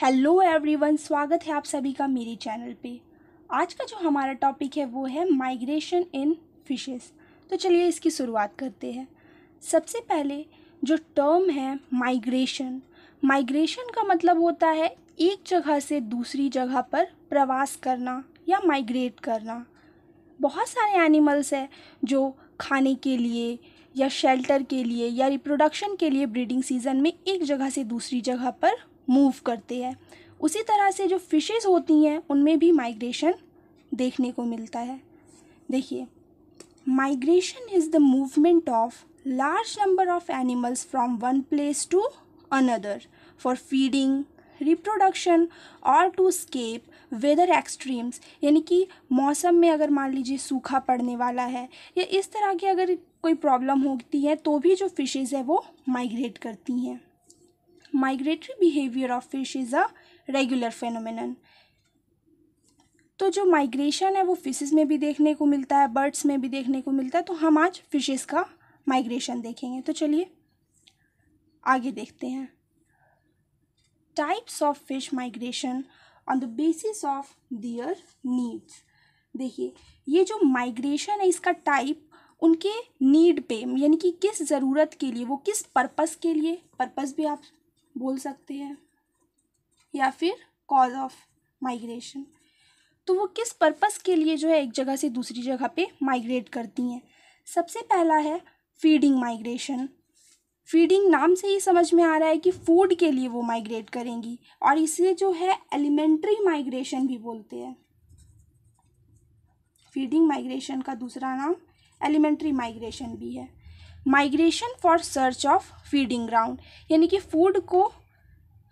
Hello everyone स्वागत है आप सभी का मेरे चैनल पे आज का जो हमारा टॉपिक है वो है माइग्रेशन इन फिशेस तो चलिए इसकी शुरुआत करते हैं सबसे पहले जो टर्म है माइग्रेशन माइग्रेशन का मतलब होता है एक जगह से दूसरी जगह पर प्रवास करना या माइग्रेट करना बहुत सारे एनिमल्स हैं जो खाने के लिए या शेल्टर के लिए या रिप्रोडक्शन के लिए ब्रीडिंग सीज़न में एक जगह से दूसरी जगह पर मूव करते हैं उसी तरह से जो फिशेज़ होती हैं उनमें भी माइग्रेशन देखने को मिलता है देखिए migration is the movement of large number of animals from one place to another for feeding reproduction और टू स्केप वेदर एक्सट्रीम्स यानी कि मौसम में अगर मान लीजिए सूखा पड़ने वाला है या इस तरह की अगर कोई प्रॉब्लम होती है तो भी जो फिशेज़ है वो माइग्रेट करती हैं migratory behaviour of fish is a regular phenomenon तो जो माइग्रेशन है वो फिशेस में भी देखने को मिलता है बर्ड्स में भी देखने को मिलता है तो हम आज फिशेस का माइग्रेशन देखेंगे तो चलिए आगे देखते हैं types of fish migration on the basis of their needs देखिए ये जो माइग्रेशन है इसका टाइप उनके नीड पे यानी कि किस ज़रूरत के लिए वो किस पर्पस के लिए पर्पस भी आप बोल सकते हैं या फिर कॉज ऑफ माइग्रेशन तो वो किस पर्पस के लिए जो है एक जगह से दूसरी जगह पे माइग्रेट करती हैं सबसे पहला है फीडिंग माइग्रेशन फीडिंग नाम से ही समझ में आ रहा है कि फूड के लिए वो माइग्रेट करेंगी और इसे जो है एलिमेंट्री माइग्रेशन भी बोलते हैं फीडिंग माइग्रेशन का दूसरा नाम एलिमेंट्री माइग्रेशन भी है migration for search of feeding ground यानी कि फूड को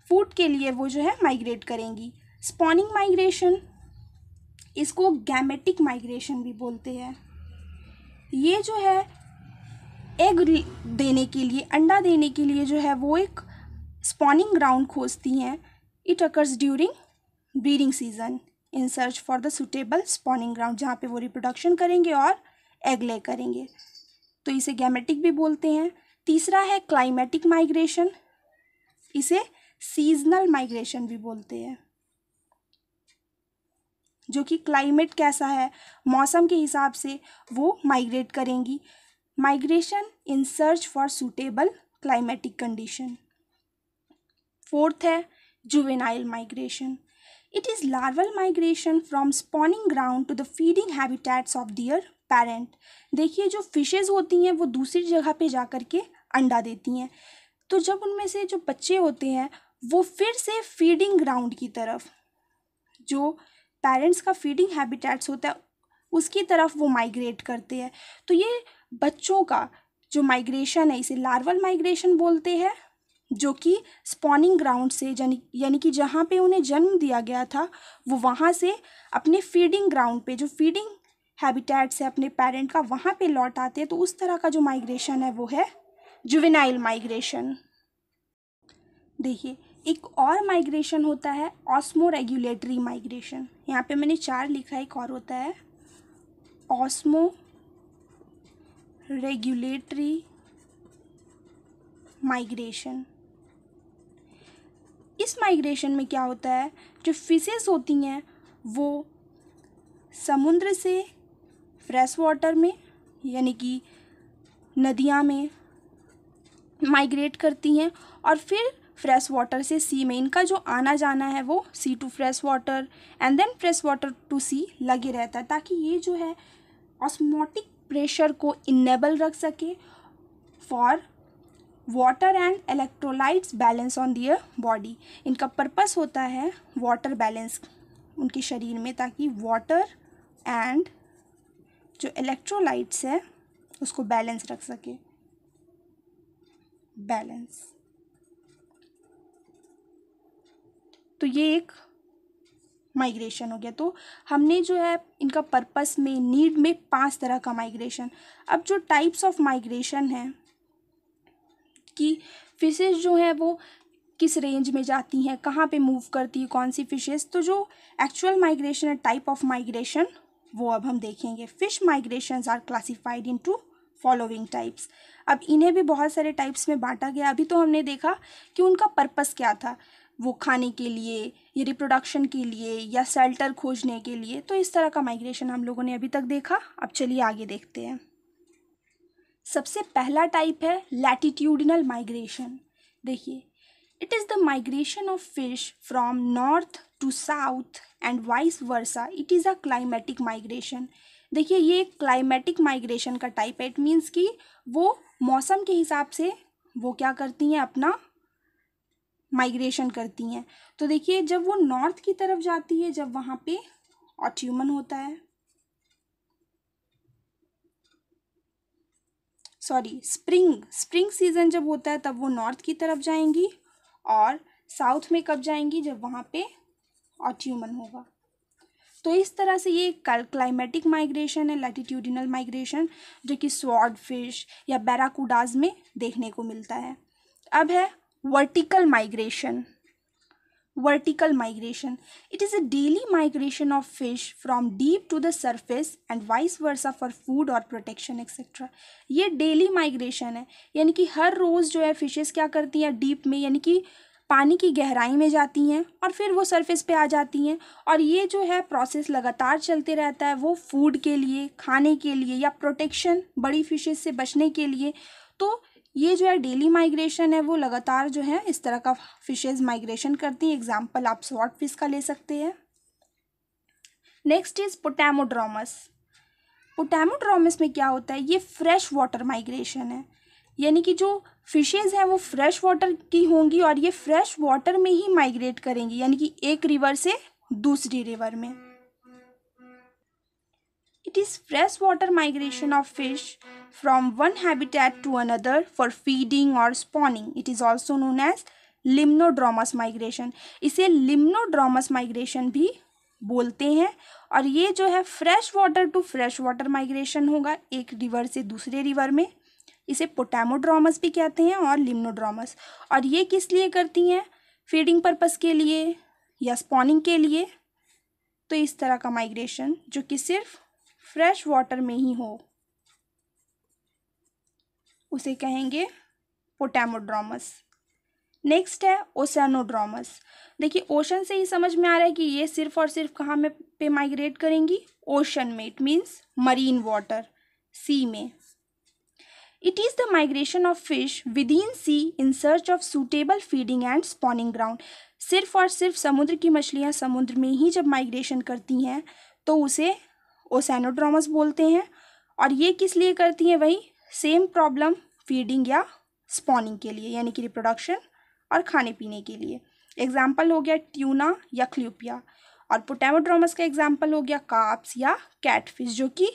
फूड के लिए वो जो है माइग्रेट करेंगी स्पॉनिंग माइग्रेशन इसको गैमेटिक माइग्रेशन भी बोलते हैं ये जो है एग देने के लिए अंडा देने के लिए जो है वो एक स्पॉनिंग ग्राउंड खोजती हैं it occurs during breeding season in search for the suitable spawning ground जहाँ पे वो रिप्रोडक्शन करेंगे और एग ले करेंगे तो इसे गैमेटिक भी बोलते हैं तीसरा है क्लाइमेटिक माइग्रेशन इसे सीजनल माइग्रेशन भी बोलते हैं जो कि क्लाइमेट कैसा है मौसम के हिसाब से वो माइग्रेट करेंगी migration in search for suitable climatic condition fourth है juvenile migration it is larval migration from spawning ground to the feeding habitats of their parent देखिए जो फिशेज़ होती हैं वो दूसरी जगह पे जा कर के अंडा देती हैं तो जब उनमें से जो बच्चे होते हैं वो फिर से फीडिंग ग्राउंड की तरफ जो पेरेंट्स का फीडिंग हैबिटेट्स होता है उसकी तरफ वो माइग्रेट करते हैं तो ये बच्चों का जो माइग्रेशन है इसे लार्वल माइग्रेशन बोलते हैं जो कि स्पॉनिंग ग्राउंड से यानी कि जहाँ पे उन्हें जन्म दिया गया था वो वहाँ से अपने फीडिंग ग्राउंड पे जो फीडिंग हैबिटेट से अपने पेरेंट का वहाँ पे लौट आते हैं तो उस तरह का जो माइग्रेशन है वो है जुवेनाइल माइग्रेशन देखिए एक और माइग्रेशन होता है ऑस्मो रेगुलेटरी माइग्रेशन यहाँ पे मैंने चार लिखा है एक और होता है ऑस्मो रेगुलेटरी माइग्रेशन इस माइग्रेशन में क्या होता है जो फिशेस होती हैं वो समुद्र से फ्रेश वाटर में यानी कि नदियाँ में माइग्रेट करती हैं और फिर फ्रेश वाटर से सी में इनका जो आना जाना है वो sea to fresh water and then fresh water to sea लगे रहता है ताकि ये जो है ऑस्मोटिक प्रेशर को इनेबल रख सके for water and electrolytes balance on their body इनका पर्पस होता है वाटर बैलेंस उनके शरीर में ताकि वाटर एंड जो इलेक्ट्रोलाइट्स है उसको बैलेंस रख सके बैलेंस तो ये एक माइग्रेशन हो गया तो हमने जो है इनका पर्पस में नीड में पांच तरह का माइग्रेशन अब जो टाइप्स ऑफ माइग्रेशन है कि फिशेज जो है वो किस रेंज में जाती हैं कहाँ पे मूव करती है कौन सी फिशेज तो जो एक्चुअल माइग्रेशन है टाइप ऑफ माइग्रेशन वो अब हम देखेंगे fish migration are classified into following types अब इन्हें भी बहुत सारे टाइप्स में बांटा गया अभी तो हमने देखा कि उनका पर्पस क्या था वो खाने के लिए या रिप्रोडक्शन के लिए या सेल्टर खोजने के लिए तो इस तरह का माइग्रेशन हम लोगों ने अभी तक देखा अब चलिए आगे देखते हैं सबसे पहला टाइप है लैटिट्यूडिनल माइग्रेशन देखिए it is the migration of fish from north to south and vice versa it is a climatic migration देखिए ये क्लाइमेटिक माइग्रेशन का टाइप है इट मीन्स कि वो मौसम के हिसाब से वो क्या करती हैं अपना माइग्रेशन करती हैं तो देखिए जब वो नॉर्थ की तरफ जाती है जब वहाँ पे ऑट्यूमन होता है सॉरी स्प्रिंग स्प्रिंग सीजन जब होता है तब वो नॉर्थ की तरफ जाएंगी और साउथ में कब जाएंगी जब वहाँ पे और ट्यूमन होगा तो इस तरह से ये क्लाइमेटिक माइग्रेशन है लैटिट्यूडिनल माइग्रेशन जो कि स्वाड फिश या बैराकूडाज में देखने को मिलता है अब है vertical migration vertical migration it is a daily migration of fish from deep to the surface and vice versa for food और प्रोटेक्शन एक्सेट्रा ये डेली माइग्रेशन है यानी कि हर रोज़ जो है फिशेस क्या करती हैं डीप में यानी कि पानी की गहराई में जाती हैं और फिर वो सरफेस पे आ जाती हैं और ये जो है प्रोसेस लगातार चलते रहता है वो फूड के लिए खाने के लिए या प्रोटेक्शन बड़ी फिशेस से बचने के लिए तो ये जो है डेली माइग्रेशन है वो लगातार जो है इस तरह का फिशेज माइग्रेशन करती हैं एग्जाम्पल आप स्वॉट फिश का ले सकते हैं नेक्स्ट इज पोटामोड्रामस पोटामोड्रामस में क्या होता है ये फ्रेश वाटर माइग्रेशन है यानी कि जो फिशेज़ हैं वो फ्रेश वाटर की होंगी और ये फ्रेश वाटर में ही माइग्रेट करेंगी यानी कि एक रिवर से दूसरी रिवर में it is fresh water migration of fish from one habitat to another for feeding और spawning it is also known as limnodromous migration इसे लिम्नोड्रामस माइग्रेशन भी बोलते हैं और ये जो है fresh water to fresh water migration होगा एक रिवर से दूसरे रिवर में इसे पोटामोड्रामस भी कहते हैं और लिम्नोड्रामस और ये किस लिए करती हैं फीडिंग पर्पस के लिए या स्पॉनिंग के लिए तो इस तरह का माइग्रेशन जो कि सिर्फ फ्रेश वाटर में ही हो उसे कहेंगे पोटामोड्रामस नेक्स्ट है ओशनोड्रामस देखिए ओशन से ही समझ में आ रहा है कि ये सिर्फ और सिर्फ कहाँ में पे माइग्रेट करेंगी ओशन में it means marine water sea में It is the migration of fish within sea in search of suitable feeding and spawning ground. सिर्फ और सिर्फ समुद्र की मछलियाँ समुद्र में ही जब माइग्रेशन करती हैं तो उसे ओसैनोड्रामस बोलते हैं और ये किस लिए करती हैं वही सेम प्रॉब्लम फीडिंग या स्पॉनिंग के लिए यानी कि रिप्रोडक्शन और खाने पीने के लिए एग्जाम्पल हो गया ट्यूना या क्ल्यूपिया और पोटेमोड्रोमस का एग्जाम्पल हो गया काप्स या कैटफिश जो कि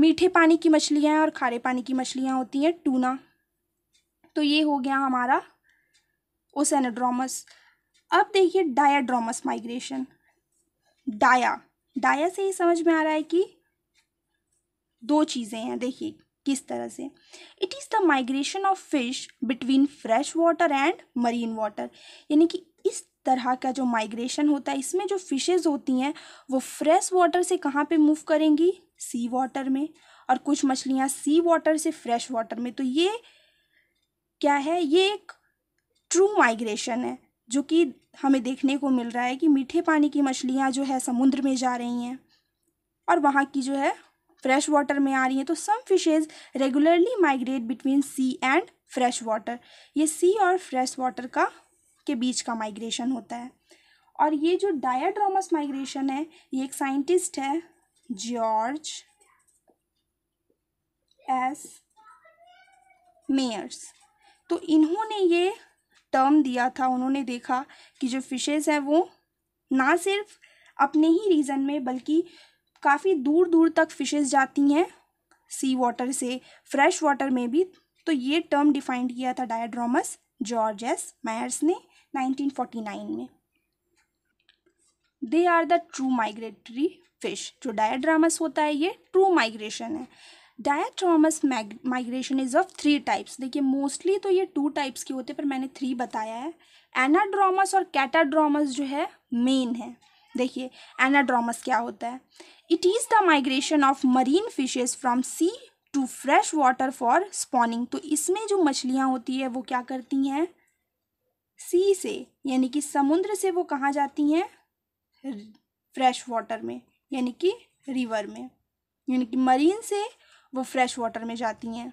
मीठे पानी की मछलियाँ और खारे पानी की मछलियाँ होती हैं टूना तो ये हो गया हमारा ओसेनाड्रामस अब देखिए डायाड्रोमस माइग्रेशन डाया डाया से ही समझ में आ रहा है कि दो चीज़ें हैं देखिए किस तरह से it is the migration of fish between fresh water and marine water यानी कि इस तरह का जो माइग्रेशन होता है इसमें जो फिशेज़ होती हैं वो फ्रेश वाटर से कहाँ पे मूव करेंगी सी वाटर में और कुछ मछलियाँ सी वाटर से फ्रेश वाटर में तो ये क्या है ये एक ट्रू माइग्रेशन है जो कि हमें देखने को मिल रहा है कि मीठे पानी की मछलियाँ जो है समुद्र में जा रही हैं और वहाँ की जो है फ्रेश वाटर में आ रही हैं तो some fishes regularly migrate between sea and fresh water ये सी और फ्रेश वाटर का के बीच का माइग्रेशन होता है और ये जो डायाड्रामस माइग्रेशन है ये एक साइंटिस्ट है जॉर्ज एस मेयर्स तो इन्होंने ये टर्म दिया था उन्होंने देखा कि जो फिशेस हैं वो ना सिर्फ अपने ही रीजन में बल्कि काफ़ी दूर दूर तक फिशेस जाती हैं सी वाटर से फ्रेश वाटर में भी तो ये टर्म डिफाइंड किया था डायड्रामस जॉर्ज एस मायर्स ने 1949 में they are the true migratory fish जो डायड्रामस होता है ये ट्रू माइग्रेशन है diadromous migration is of three types देखिए मोस्टली तो ये टू टाइप्स के होते हैं पर मैंने थ्री बताया है एनाड्रामस और कैटाड्रामस जो है मेन है देखिए एनाड्रामस क्या होता है it is the migration of marine fishes from sea to fresh water for spawning तो इसमें जो मछलियाँ होती है वो क्या करती हैं सी से यानी कि समुद्र से वो कहाँ जाती हैं फ्रेश वाटर में यानी कि रिवर में यानी कि मरीन से वो फ्रेश वाटर में जाती हैं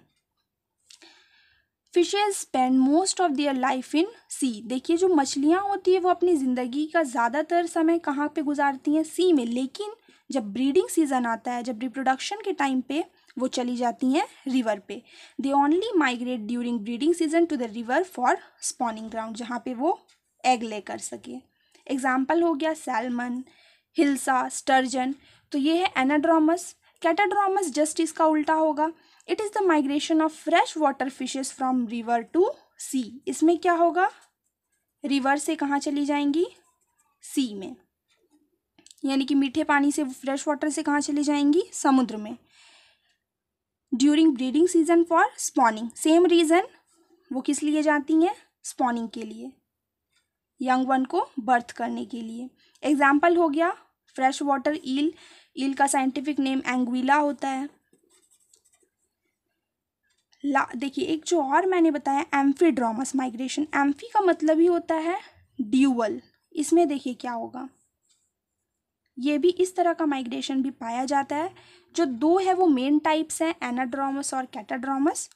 fishes spend most of their life in sea देखिए जो मछलियाँ होती है वो अपनी ज़िंदगी का ज़्यादातर समय कहाँ पे गुजारती हैं सी में लेकिन जब ब्रीडिंग सीजन आता है जब रिप्रोडक्शन के टाइम पे वो चली जाती हैं रिवर पे they only migrate during breeding season to the river for spawning ground जहाँ पे वो एग ले कर सके एग्ज़ाम्पल हो गया सैलमन हिल्सा स्टर्जन तो ये है एनाड्रामस कैटाड्रामस जस्ट इसका उल्टा होगा it is the migration of fresh water fishes from river to sea इसमें क्या होगा रिवर से कहाँ चली जाएंगी सी में यानी कि मीठे पानी से फ्रेश वाटर से कहाँ चली जाएंगी समुद्र में during breeding season for spawning same reason वो किस लिए जाती हैं स्पॉनिंग के लिए यंग वन को बर्थ करने के लिए एग्जाम्पल हो गया फ्रेश वाटर ईल ईल का साइंटिफिक नेम एंगुला होता है ला देखिए एक जो और मैंने बताया एम्फीड्रामस माइग्रेशन एम्फी का मतलब ही होता है ड्यूअल इसमें देखिए क्या होगा ये भी इस तरह का माइग्रेशन भी पाया जाता है जो दो है वो मेन टाइप्स हैं एनाड्रामस और कैटाड्रामस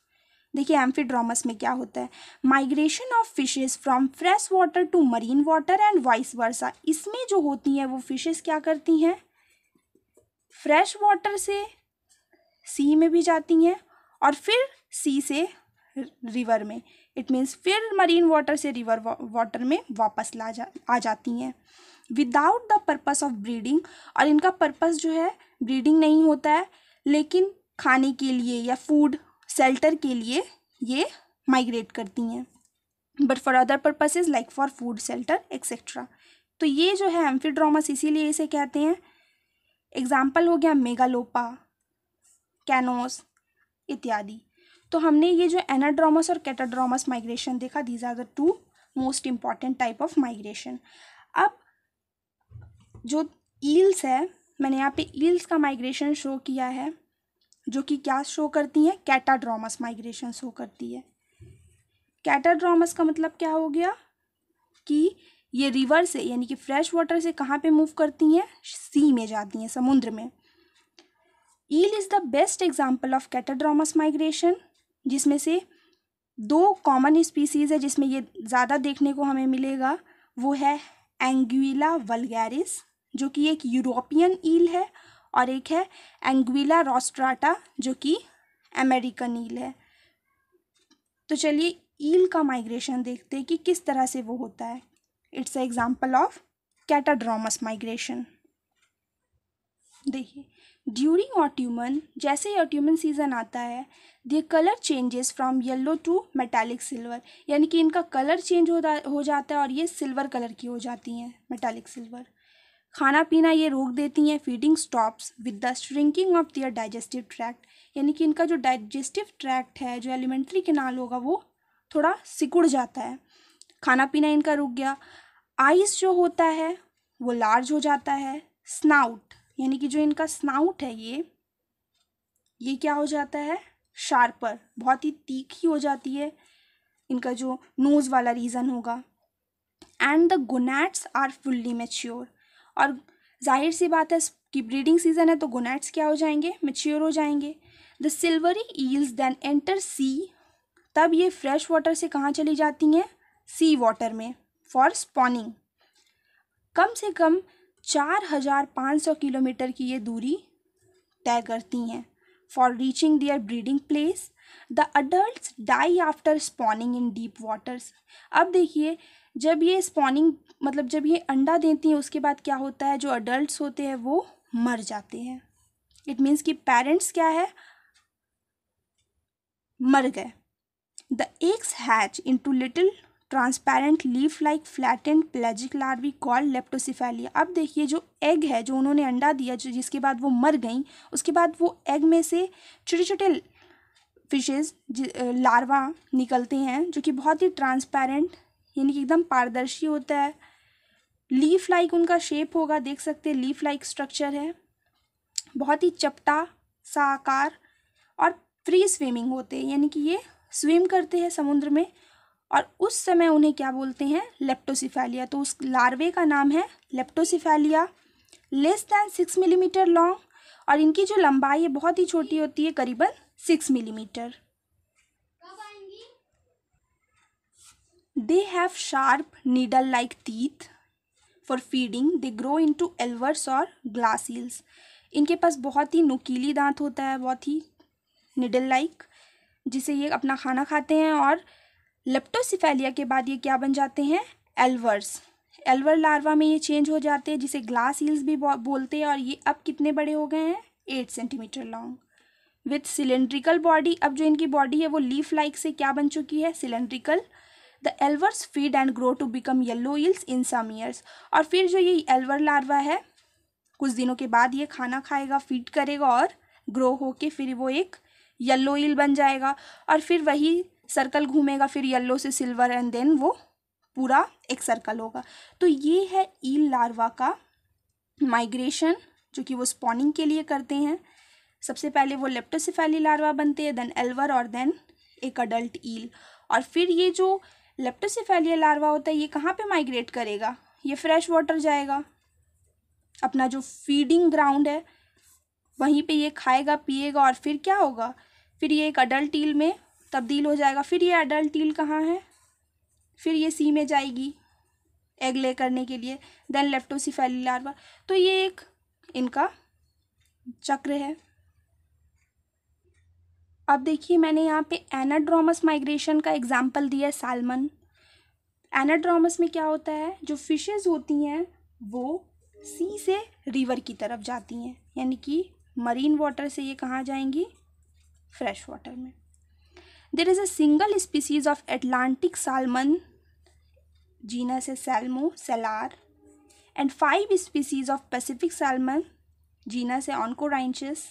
देखिए एम्फीड्रामस में क्या होता है migration of fishes from fresh water to marine water and vice versa इसमें जो होती हैं वो फिशेस क्या करती हैं फ्रेश वाटर से सी में भी जाती हैं और फिर सी से रिवर में इट मीन्स फिर मरीन वाटर से रिवर वाटर में वापस ला जा आ जाती हैं without the purpose of breeding और इनका पर्पज़ जो है ब्रीडिंग नहीं होता है लेकिन खाने के लिए या फूड सेल्टर के लिए ये माइग्रेट करती हैं but for other purposes like for food shelter etcetera तो ये जो है एम्फीड्रोमस इसीलिए इसे कहते हैं एग्जाम्पल हो गया मेगालोपा कैनोस इत्यादि तो हमने ये जो एनाड्रोमस और कैटाड्रोमस माइग्रेशन देखा these are the two most important type of migration अब जो ईल्स है मैंने यहाँ पे ईल्स का माइग्रेशन शो किया है जो कि क्या शो करती हैं कैटाड्रामस माइग्रेशन शो करती है कैटाड्रामस का मतलब क्या हो गया कि ये रिवर से यानी कि फ्रेश वाटर से कहाँ पे मूव करती हैं सी में जाती हैं समुद्र में eel is the best example of catadromous migration जिसमें से दो कॉमन स्पीसीज़ है जिसमें ये ज़्यादा देखने को हमें मिलेगा वो है एंगुला वलगैरिस जो कि एक यूरोपियन ईल है और एक है एंग्विला रोस्ट्राटा जो कि अमेरिकन ईल है तो चलिए ईल का माइग्रेशन देखते हैं कि किस तरह से वो होता है it's a example of catadromous migration देखिए ड्यूरिंग ऑट्यूमन जैसे ही ऑट्यूमन सीजन आता है the colour changes from yellow to metallic silver यानी कि इनका कलर चेंज हो हो जाता है और ये सिल्वर कलर की हो जाती हैं मेटालिक सिल्वर खाना पीना ये रोक देती हैं feeding stops with the shrinking of their digestive tract यानी कि इनका जो डाइजेस्टिव ट्रैक्ट है जो एलिमेंट्री केनाल होगा वो थोड़ा सिकुड़ जाता है खाना पीना इनका रुक गया आइस जो होता है वो लार्ज हो जाता है स्नाउट यानी कि जो इनका स्नाउट है ये ये क्या हो जाता है शार्पर बहुत ही तीखी हो जाती है इनका जो नोज़ वाला रीज़न होगा and the gonads are fully mature और जाहिर सी बात है कि ब्रीडिंग सीजन है तो गोनेट्स क्या हो जाएंगे मेच्योर हो जाएंगे the silvery eels then enter sea तब ये फ्रेश वाटर से कहाँ चली जाती हैं सी वाटर में फॉर स्पॉनिंग कम से कम चार हजार पाँच सौ किलोमीटर की ये दूरी तय करती हैं for reaching their breeding place the adult die after spawning in deep waters अब देखिए जब ये स्पॉनिंग मतलब जब ये अंडा देती हैं उसके बाद क्या होता है जो अडल्ट होते हैं वो मर जाते हैं इट मीन्स कि पेरेंट्स क्या है मर गए the eggs hatch into little transparent leaf like flat and pelagic larvae call leptocephalia अब देखिए जो एग है जो उन्होंने अंडा दिया जो जिसके बाद वो मर गई उसके बाद वो एग में से छोटे छोटे फिशेज़ लार्वा निकलते हैं जो कि बहुत ही ट्रांसपेरेंट यानी कि एकदम पारदर्शी होता है लीफ लाइक उनका शेप होगा देख सकते हैं लीफ लाइक स्ट्रक्चर है बहुत ही चपटा सा आकार और फ्री स्विमिंग होते हैं यानी कि ये स्विम करते हैं समुद्र में और उस समय उन्हें क्या बोलते हैं लेप्टोसिफेलिया तो उस लार्वे का नाम है leptocephalia less than six millimetre long और इनकी जो लंबाई है बहुत ही छोटी होती है करीबन six millimetre They have sharp needle-like teeth for feeding. They grow into elvers or glacials. इनके पास बहुत ही नुकीली दांत होता है बहुत ही निडल लाइक जिसे ये अपना खाना खाते हैं और लेप्टोसिफेलिया के बाद ये क्या बन जाते हैं एल्वर्स एल्वर लार्वा में ये चेंज हो जाते हैं जिसे ग्लास हील्स भी बोलते हैं और ये अब कितने बड़े हो गए हैं eight centimetre long with cylindrical body अब जो इनकी बॉडी है वो लीफ लाइक से क्या बन चुकी है cylindrical the elvers feed and grow to become yellow eels in some years और फिर जो ये एल्वर लार्वा है कुछ दिनों के बाद ये खाना खाएगा फीड करेगा और ग्रो होके फिर वो एक येल्लो ईल बन जाएगा और फिर वही सर्कल घूमेगा फिर येल्लो से सिल्वर एंड देन वो पूरा एक सर्कल होगा तो ये है ईल लार्वा का माइग्रेशन जो कि वो स्पॉनिंग के लिए करते हैं सबसे पहले वो लेप्टोसिफेली लार्वा बनते हैं देन एल्वर और देन एक अडल्ट ईल और फिर ये जो लेप्टोसिफेलिया लार्वा होता है ये कहाँ पे माइग्रेट करेगा ये फ्रेश वाटर जाएगा अपना जो फीडिंग ग्राउंड है वहीं पे ये खाएगा पिएगा और फिर क्या होगा फिर ये एक अडल्ट टील में तब्दील हो जाएगा फिर ये अडल्ट टील कहाँ है फिर ये सी में जाएगी एग ले करने के लिए देन लेप्टोसिफेलिया लार्वा तो ये एक इनका चक्र है अब देखिए मैंने यहाँ पे एनाड्रोमस माइग्रेशन का एग्जाम्पल दिया है सालमन एनाड्रोमस में क्या होता है जो फिशेज़ होती हैं वो सी से रिवर की तरफ जाती हैं यानी कि मरीन वाटर से ये कहाँ जाएंगी फ्रेश वाटर में there is a single species of Atlantic salmon genus है Salmo salar and five species of Pacific salmon genus है Oncorhynchus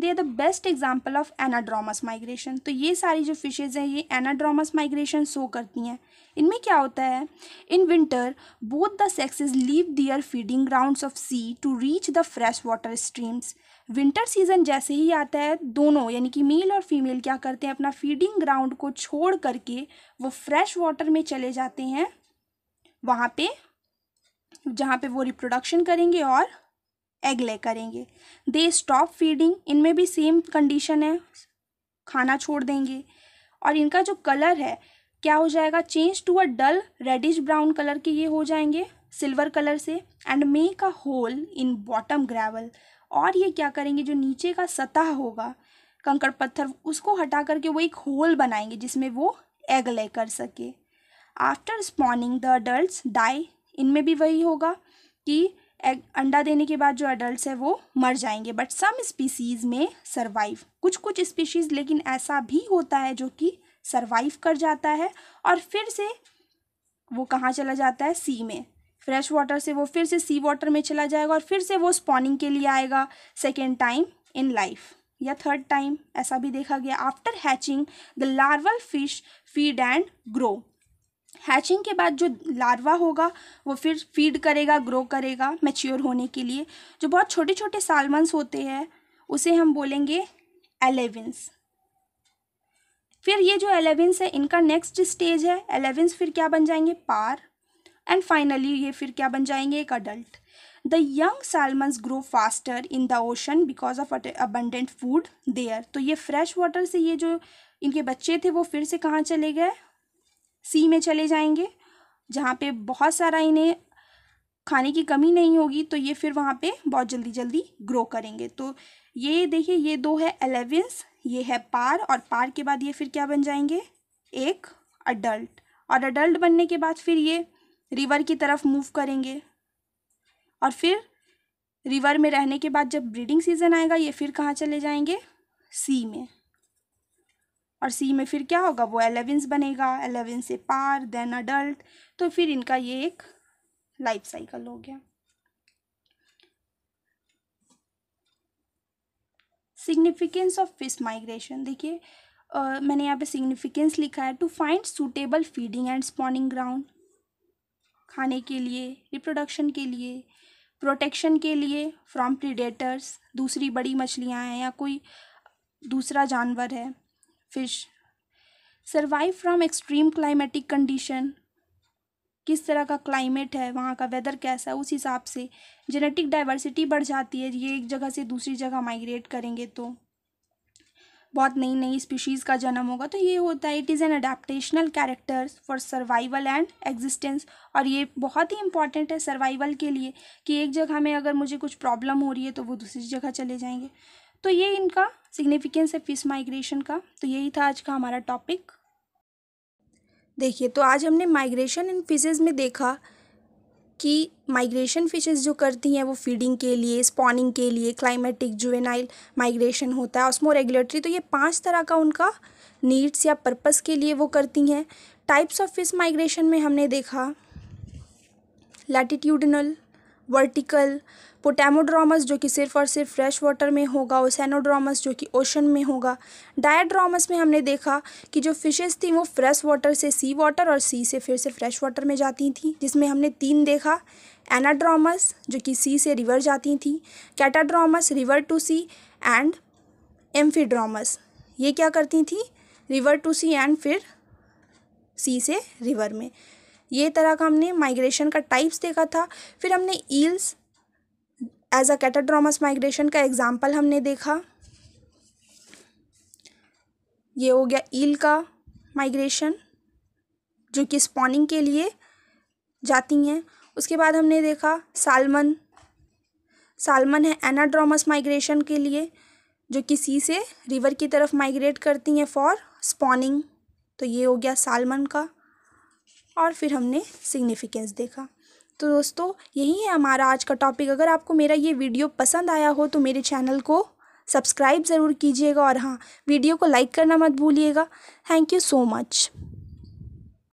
they are the best example of anadromous migration तो ये सारी जो फिशेज़ हैं ये एनाड्रामस माइग्रेशन शो करती हैं इनमें क्या होता है in winter both the sexes leave their feeding ground of sea to reach the fresh water streams winter season जैसे ही आता है दोनों यानी कि मेल और फीमेल क्या करते हैं अपना फीडिंग ग्राउंड को छोड़ करके वो फ्रेश वाटर में चले जाते हैं वहाँ पे जहाँ पे वो रिप्रोडक्शन करेंगे और एग ले करेंगे दे स्टॉप फीडिंग इनमें भी सेम कंडीशन है खाना छोड़ देंगे और इनका जो कलर है क्या हो जाएगा change to a dull reddish brown colour के ये हो जाएंगे सिल्वर कलर से and make a hole in bottom gravel और ये क्या करेंगे जो नीचे का सतह होगा कंकड़ पत्थर उसको हटा करके वो एक होल बनाएंगे जिसमें वो एग ले कर सके after spawning the adult die इनमें भी वही होगा कि एग अंडा देने के बाद जो अडल्ट है वो मर जाएंगे बट सम स्पीसीज़ में सर्वाइव कुछ कुछ स्पीशीज़ लेकिन ऐसा भी होता है जो कि सर्वाइव कर जाता है और फिर से वो कहाँ चला जाता है सी में फ्रेश वाटर से वो फिर से सी वाटर में चला जाएगा और फिर से वो स्पॉनिंग के लिए आएगा सेकेंड टाइम इन लाइफ या थर्ड टाइम ऐसा भी देखा गया after hatching the larval fish feed and grow hatching के बाद जो लार्वा होगा वो फिर फीड करेगा ग्रो करेगा मैच्योर होने के लिए जो बहुत छोटे छोटे सालमंस होते हैं उसे हम बोलेंगे एलेवेंस फिर ये जो एलेवेंस है इनका नेक्स्ट स्टेज है एलेवेंस फिर क्या बन जाएंगे पार एंड फाइनली ये फिर क्या बन जाएंगे एक adult the young salmons grow faster in the ocean because of abundant food there तो ये फ्रेश वाटर से ये जो इनके बच्चे थे वो फिर से कहाँ चले गए सी में चले जाएंगे जहाँ पे बहुत सारा इन्हें खाने की कमी नहीं होगी तो ये फिर वहाँ पे बहुत जल्दी जल्दी ग्रो करेंगे तो ये देखिए ये दो है एलेवेंस ये है पार और पार के बाद ये फिर क्या बन जाएंगे एक अडल्ट और अडल्ट बनने के बाद फिर ये रिवर की तरफ मूव करेंगे और फिर रिवर में रहने के बाद जब ब्रीडिंग सीज़न आएगा ये फिर कहाँ चले जाएंगे सी में और सी में फिर क्या होगा वो एलेवेंस बनेगा एलेवेंस से पार देन अडल्ट तो फिर इनका ये एक लाइफ साइकिल हो गया सिग्निफिकेंस ऑफ फिश माइग्रेशन देखिए मैंने यहाँ पे सिग्निफिकेंस लिखा है to find suitable feeding and spawning ground खाने के लिए रिप्रोडक्शन के लिए प्रोटेक्शन के लिए फ्रॉम प्रीडेटर्स दूसरी बड़ी मछलियाँ हैं या कोई दूसरा जानवर है fish survive from extreme climatic condition किस तरह का क्लाइमेट है वहाँ का वेदर कैसा है उस हिसाब से जेनेटिक डाइवर्सिटी बढ़ जाती है ये एक जगह से दूसरी जगह माइग्रेट करेंगे तो बहुत नई नई स्पीशीज़ का जन्म होगा तो ये होता है it is an adaptational characters for survival and existence और ये बहुत ही इंपॉर्टेंट है सर्वाइवल के लिए कि एक जगह में अगर मुझे कुछ प्रॉब्लम हो रही है तो वो दूसरी जगह चले जाएंगे तो ये इनका सिग्निफिकेंस है फिश माइग्रेशन का तो यही था आज का हमारा टॉपिक देखिए तो आज हमने माइग्रेशन इन फिशेज़ में देखा कि माइग्रेशन फिशेज़ जो करती हैं वो फीडिंग के लिए स्पॉनिंग के लिए क्लाइमेटिक जुवेनाइल माइग्रेशन होता है उसमें रेगुलेटरी तो ये पांच तरह का उनका नीड्स या पर्पस के लिए वो करती हैं टाइप्स ऑफ फिश माइग्रेशन में हमने देखा लैटिट्यूडनल वर्टिकल कोटेमोड्रामस जो कि सिर्फ और सिर्फ फ्रेश वाटर में होगा ओसेनोड्रामस जो कि ओशन में होगा डायड्रामस में हमने देखा कि जो फिशेस थी वो फ्रेश वाटर से सी वाटर और सी से फिर से फ्रेश वाटर में जाती थी जिसमें हमने तीन देखा एनाड्रामस जो कि सी से रिवर जाती थी catadromous river to sea and amphidromous ये क्या करती थी रिवर टू सी एंड फिर सी से रिवर में ये तरह का हमने माइग्रेशन का टाइप्स देखा था फिर हमने eels as a catadromous migration का एग्जाम्पल हमने देखा ये हो गया ईल का माइग्रेशन जो कि स्पॉनिंग के लिए जाती हैं उसके बाद हमने देखा सालमन सालमन है एनाड्रामस माइग्रेशन के लिए जो कि सी से रिवर की तरफ माइग्रेट करती हैं फॉर स्पॉनिंग तो ये हो गया सालमन का और फिर हमने सिग्निफिकेंस देखा तो दोस्तों यही है हमारा आज का टॉपिक अगर आपको मेरा ये वीडियो पसंद आया हो तो मेरे चैनल को सब्सक्राइब ज़रूर कीजिएगा और हाँ वीडियो को लाइक करना मत भूलिएगा थैंक यू सो मच